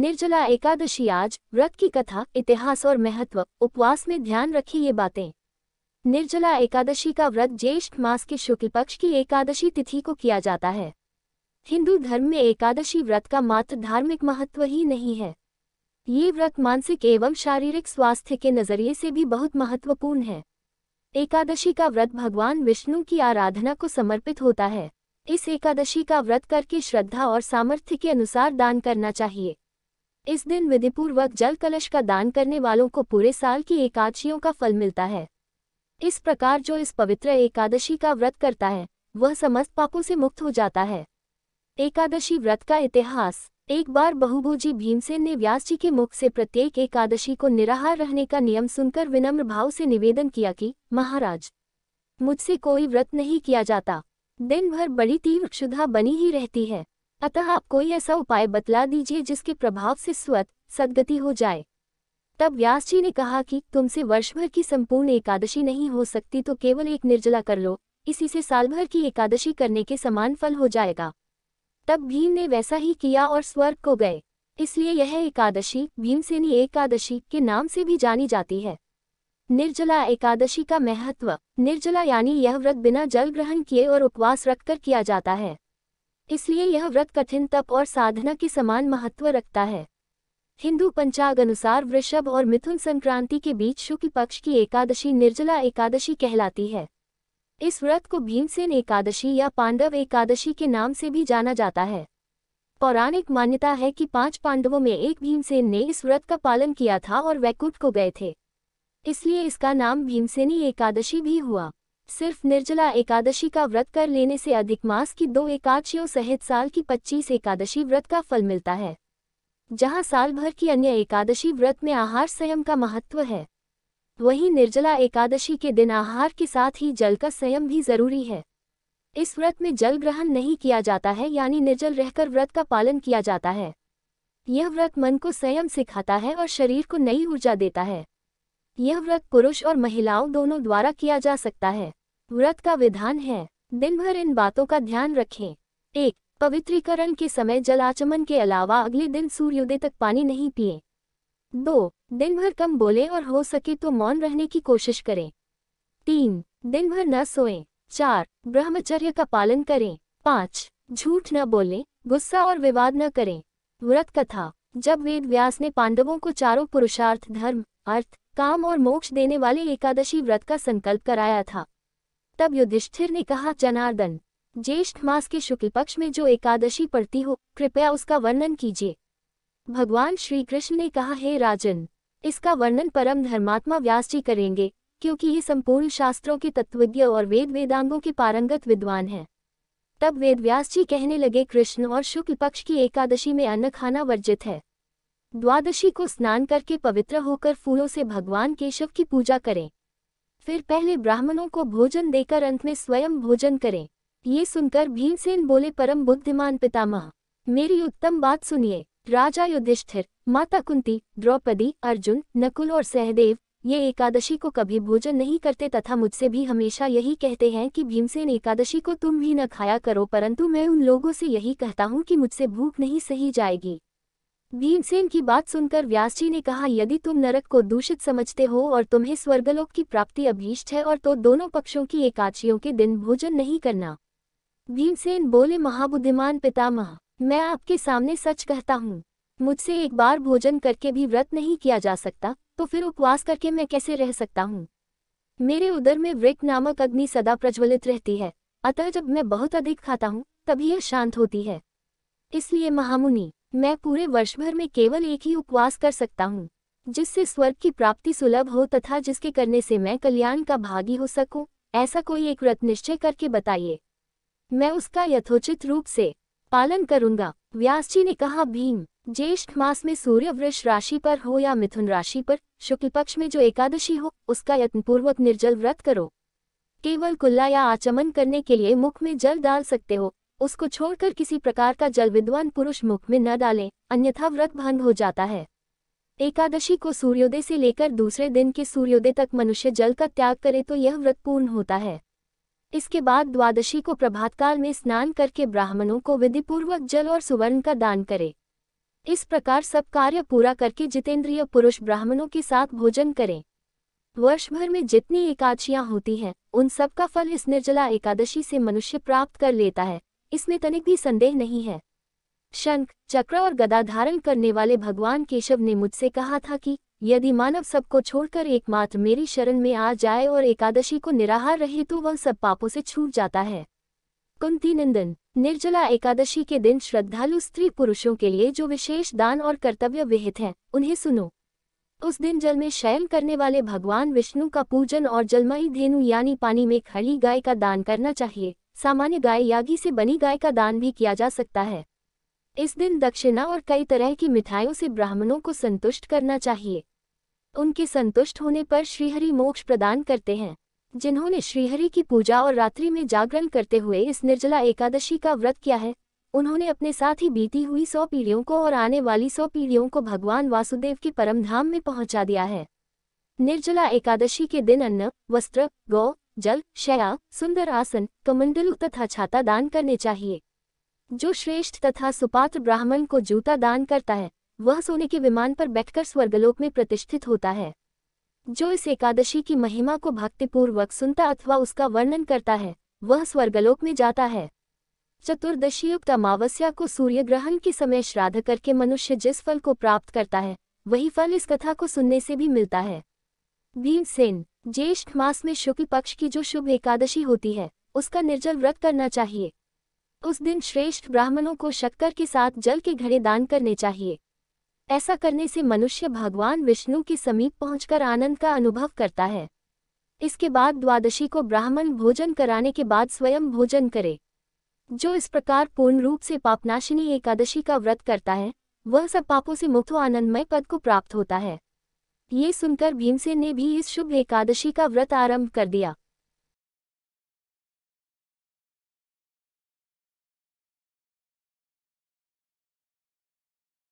निर्जला एकादशी आज व्रत की कथा इतिहास और महत्व उपवास में ध्यान रखी ये बातें निर्जला एकादशी का व्रत ज्येष्ठ मास के शुक्ल पक्ष की एकादशी तिथि को किया जाता है हिंदू धर्म में एकादशी व्रत का मात्र धार्मिक महत्व ही नहीं है ये व्रत मानसिक एवं शारीरिक स्वास्थ्य के नज़रिए से भी बहुत महत्वपूर्ण है एकादशी का व्रत भगवान विष्णु की आराधना को समर्पित होता है इस एकादशी का व्रत करके श्रद्धा और सामर्थ्य के अनुसार दान करना चाहिए इस दिन विधिपूर्वक जल कलश का दान करने वालों को पूरे साल की एकादशियों का फल मिलता है इस प्रकार जो इस पवित्र एकादशी का व्रत करता है वह समस्त पापों से मुक्त हो जाता है एकादशी व्रत का इतिहास एक बार बहुभोजी भीमसेन ने व्यास जी के मुख से प्रत्येक एकादशी को निराहार रहने का नियम सुनकर विनम्र भाव से निवेदन किया कि महाराज मुझसे कोई व्रत नहीं किया जाता दिन भर बड़ी तीव्र क्षुधा बनी ही रहती है अतः आप कोई ऐसा उपाय बतला दीजिए जिसके प्रभाव से स्वत सदगति हो जाए तब व्यास जी ने कहा कि तुमसे वर्ष भर की संपूर्ण एकादशी नहीं हो सकती तो केवल एक निर्जला कर लो इसी से साल भर की एकादशी करने के समान फल हो जाएगा तब भीम ने वैसा ही किया और स्वर्ग को गए इसलिए यह एकादशी भीमसेनी एकादशी के नाम से भी जानी जाती है निर्जला एकादशी का महत्व निर्जला यानी यह व्रत बिना जल ग्रहण किए और उपवास रखकर किया जाता है इसलिए यह व्रत कठिन तप और साधना के समान महत्व रखता है हिंदू पंचाग अनुसार वृषभ और मिथुन संक्रांति के बीच शुक्ल पक्ष की एकादशी निर्जला एकादशी कहलाती है इस व्रत को भीमसेन एकादशी या पांडव एकादशी के नाम से भी जाना जाता है पौराणिक मान्यता है कि पांच पांडवों में एक भीमसेन ने इस व्रत का पालन किया था और वैकुंठ को गए थे इसलिए इसका नाम भीमसेनी एकादशी भी हुआ सिर्फ निर्जला एकादशी का व्रत कर लेने से अधिक मास की दो एकादशियों सहित साल की पच्चीस एकादशी व्रत का फल मिलता है जहां साल भर की अन्य एकादशी व्रत में आहार संयम का महत्व है वहीं निर्जला एकादशी के दिन आहार के साथ ही जल का संयम भी जरूरी है इस व्रत में जल ग्रहण नहीं किया जाता है यानी निर्जल रहकर व्रत का पालन किया जाता है यह व्रत मन को संयम सिखाता है और शरीर को नई ऊर्जा देता है यह व्रत पुरुष और महिलाओं दोनों द्वारा किया जा सकता है व्रत का विधान है दिन भर इन बातों का ध्यान रखें एक पवित्रीकरण के समय जलाचमन के अलावा अगले दिन सूर्योदय तक पानी नहीं पिए दो दिन भर कम बोले और हो सके तो मौन रहने की कोशिश करें तीन दिन भर न सोए चार ब्रह्मचर्य का पालन करें पाँच झूठ न बोलें गुस्सा और विवाद न करें व्रत कथा जब वेद व्यास ने पांडवों को चारों पुरुषार्थ धर्म अर्थ काम और मोक्ष देने वाले एकादशी व्रत का संकल्प कराया था तब युधिष्ठिर ने कहा जनार्दन ज्येष्ठ मास के शुक्ल पक्ष में जो एकादशी पड़ती हो कृपया उसका वर्णन कीजिए भगवान श्री कृष्ण ने कहा हे राजन इसका वर्णन परम धर्मात्मा व्यास जी करेंगे क्योंकि ये संपूर्ण शास्त्रों के तत्वज्ञ और वेद वेदांगों के पारंगत विद्वान हैं तब वेद व्यास जी कहने लगे कृष्ण और शुक्ल पक्ष की एकादशी में अन्न खाना वर्जित है द्वादशी को स्नान करके पवित्र होकर फूलों से भगवान केशव की पूजा करें फिर पहले ब्राह्मणों को भोजन देकर अंत में स्वयं भोजन करें ये सुनकर भीमसेन बोले परम बुद्धिमान पितामह मेरी उत्तम बात सुनिए राजा युधिष्ठिर माता कुंती द्रौपदी अर्जुन नकुल और सहदेव ये एकादशी को कभी भोजन नहीं करते तथा मुझसे भी हमेशा यही कहते हैं कि भीमसेन एकादशी को तुम भी न खाया करो परंतु मैं उन लोगों से यही कहता हूँ कि मुझसे भूख नहीं सही जाएगी भीमसेन की बात सुनकर व्यास जी ने कहा यदि तुम नरक को दूषित समझते हो और तुम्हें स्वर्गलोक की प्राप्ति अभीष्ट है और तो दोनों पक्षों की एकाचियों के दिन भोजन नहीं करना भीमसेन बोले महाबुद्धिमान पितामह मैं आपके सामने सच कहता हूँ मुझसे एक बार भोजन करके भी व्रत नहीं किया जा सकता तो फिर उपवास करके मैं कैसे रह सकता हूँ मेरे उदर में वृक नामक अग्नि सदा प्रज्वलित रहती है अतः जब मैं बहुत अधिक खाता हूँ तभी यह शांत होती है इसलिए महामुनि मैं पूरे वर्ष भर में केवल एक ही उपवास कर सकता हूँ जिससे स्वर्ग की प्राप्ति सुलभ हो तथा जिसके करने से मैं कल्याण का भागी हो सकूं, ऐसा कोई एक व्रत निश्चय करके बताइए मैं उसका यथोचित रूप से पालन करूंगा व्यास जी ने कहा भीम ज्येष्ठ मास में सूर्य वृक्ष राशि पर हो या मिथुन राशि पर शुक्ल पक्ष में जो एकादशी हो उसका यत्नपूर्वक निर्जल व्रत करो केवल कुल्ला या आचमन करने के लिए मुख में जल डाल सकते हो उसको छोड़कर किसी प्रकार का जल विद्वान पुरुष मुख में न डालें अन्यथा व्रत भंग हो जाता है एकादशी को सूर्योदय से लेकर दूसरे दिन के सूर्योदय तक मनुष्य जल का त्याग करे तो यह व्रत पूर्ण होता है इसके बाद द्वादशी को प्रभातकाल में स्नान करके ब्राह्मणों को विधिपूर्वक जल और सुवर्ण का दान करे इस प्रकार सब कार्य पूरा करके जितेंद्रिय पुरुष ब्राह्मणों के साथ भोजन करें वर्ष भर में जितनी एकादशियां होती हैं उन सब का फल इस निर्जला एकादशी से मनुष्य प्राप्त कर लेता है इसमें तनिक भी संदेह नहीं है शंख चक्र और गदा धारण करने वाले भगवान केशव ने मुझसे कहा था कि यदि मानव सबको छोड़कर एकमात्र मेरी शरण में आ जाए और एकादशी को निराहार रहे तो वह सब पापों से छूट जाता है कुंती नंदन निर्जला एकादशी के दिन श्रद्धालु स्त्री पुरुषों के लिए जो विशेष दान और कर्तव्य विहित हैं उन्हें सुनो उस दिन जल में शयन करने वाले भगवान विष्णु का पूजन और जलमयी धेनु यानी पानी में खड़ी गाय का दान करना चाहिए सामान्य गाय यागी से बनी गाय का दान भी किया जा सकता है इस दिन दक्षिणा और कई तरह की मिठाइयों से ब्राह्मणों को संतुष्ट करना चाहिए उनके संतुष्ट होने पर श्रीहरि मोक्ष प्रदान करते हैं जिन्होंने श्रीहरि की पूजा और रात्रि में जागरण करते हुए इस निर्जला एकादशी का व्रत किया है उन्होंने अपने साथ ही बीती हुई सौ पीढ़ियों को और आने वाली सौ पीढ़ियों को भगवान वासुदेव के परमधाम में पहुंचा दिया है निर्जला एकादशी के दिन अन्न वस्त्र गौ जल शया सुंदर आसन कमंडलु तथा छाता दान करने चाहिए जो श्रेष्ठ तथा सुपात्र ब्राह्मण को जूता दान करता है वह सोने के विमान पर बैठकर स्वर्गलोक में प्रतिष्ठित होता है जो इस एकादशी की महिमा को भक्तिपूर्वक सुनता अथवा उसका वर्णन करता है वह स्वर्गलोक में जाता है चतुर्दशी युक्त अमावस्या को सूर्य ग्रहण के समय श्राद्ध करके मनुष्य जिस फल को प्राप्त करता है वही फल इस कथा को सुनने से भी मिलता है भीमसेन ज्येष्ठ मास में शुक्ल पक्ष की जो शुभ एकादशी होती है उसका निर्जल व्रत करना चाहिए उस दिन श्रेष्ठ ब्राह्मणों को शक्कर के साथ जल के घड़े दान करने चाहिए ऐसा करने से मनुष्य भगवान विष्णु के समीप पहुंचकर आनंद का अनुभव करता है इसके बाद द्वादशी को ब्राह्मण भोजन कराने के बाद स्वयं भोजन करे जो इस प्रकार पूर्ण रूप से पापनाशिनी एकादशी का व्रत करता है वह सब पापों से मुक्त आनंदमय पद को प्राप्त होता है ये सुनकर भीमसेन ने भी इस शुभ एकादशी का व्रत आरंभ कर दिया